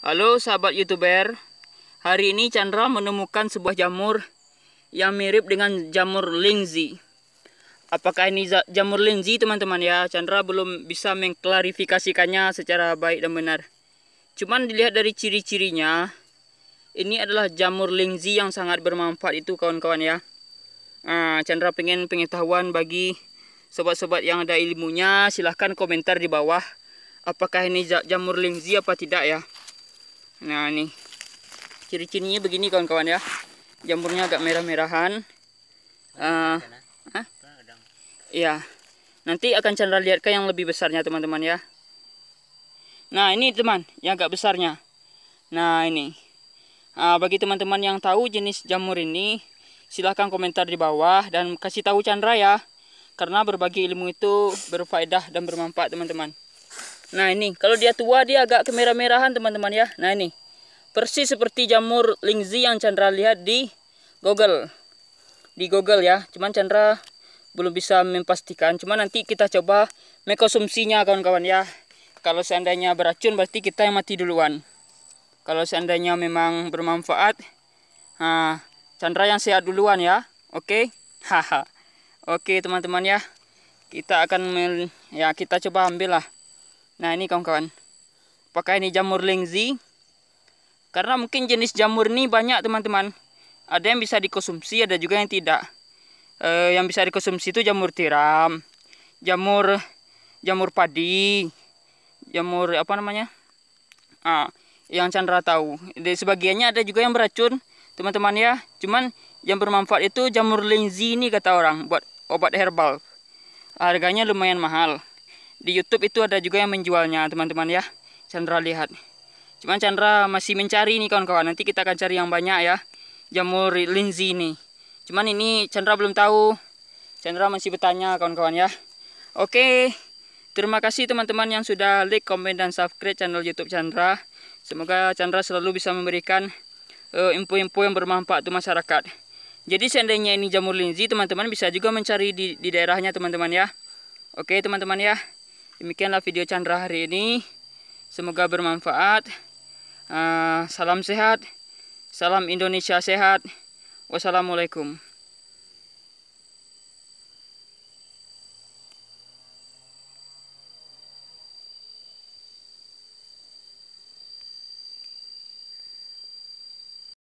Halo sahabat youtuber Hari ini Chandra menemukan sebuah jamur Yang mirip dengan jamur lingzi Apakah ini jamur lingzi teman-teman ya Chandra belum bisa mengklarifikasikannya secara baik dan benar Cuman dilihat dari ciri-cirinya Ini adalah jamur lingzi yang sangat bermanfaat itu kawan-kawan ya nah, Chandra pengen pengetahuan bagi Sobat-sobat yang ada ilmunya Silahkan komentar di bawah Apakah ini jamur lingzi apa tidak ya Nah ini ciri-cirinya begini kawan-kawan ya. Jamurnya agak merah-merahan. Uh, eh, huh? Iya. Nanti akan Chandra lihat ke yang lebih besarnya teman-teman ya. Nah ini teman yang agak besarnya. Nah ini. Uh, bagi teman-teman yang tahu jenis jamur ini silahkan komentar di bawah dan kasih tahu Chandra ya. Karena berbagi ilmu itu berfaedah dan bermanfaat teman-teman. Nah ini, kalau dia tua dia agak kemerah-merahan teman-teman ya. Nah ini, persis seperti jamur lingzi yang Chandra lihat di Google. Di Google ya, cuman Chandra belum bisa memastikan. Cuman nanti kita coba mengkonsumsinya kawan-kawan ya. Kalau seandainya beracun berarti kita yang mati duluan. Kalau seandainya memang bermanfaat, nah, Chandra yang sehat duluan ya. Oke, haha. Oke teman-teman ya, kita akan ya kita coba ambil lah. Nah ini kawan-kawan. Pakai ini jamur lengzi. Karena mungkin jenis jamur ini banyak teman-teman. Ada yang bisa dikonsumsi, ada juga yang tidak. E, yang bisa dikonsumsi itu jamur tiram, jamur jamur padi, jamur apa namanya? Ah, yang Chandra tahu. Di sebagiannya ada juga yang beracun, teman-teman ya. Cuman yang bermanfaat itu jamur lengzi ini kata orang buat obat herbal. Harganya lumayan mahal di YouTube itu ada juga yang menjualnya teman-teman ya Chandra lihat cuman Chandra masih mencari nih kawan-kawan nanti kita akan cari yang banyak ya jamur linzi ini cuman ini Chandra belum tahu Chandra masih bertanya kawan-kawan ya oke terima kasih teman-teman yang sudah like comment dan subscribe channel YouTube Chandra semoga Chandra selalu bisa memberikan eh, info-info uh, yang bermanfaat untuk masyarakat jadi seandainya ini jamur linzi teman-teman bisa juga mencari di, di daerahnya teman-teman ya oke teman-teman ya Demikianlah video Chandra hari ini. Semoga bermanfaat. Uh, salam sehat. Salam Indonesia sehat. Wassalamualaikum.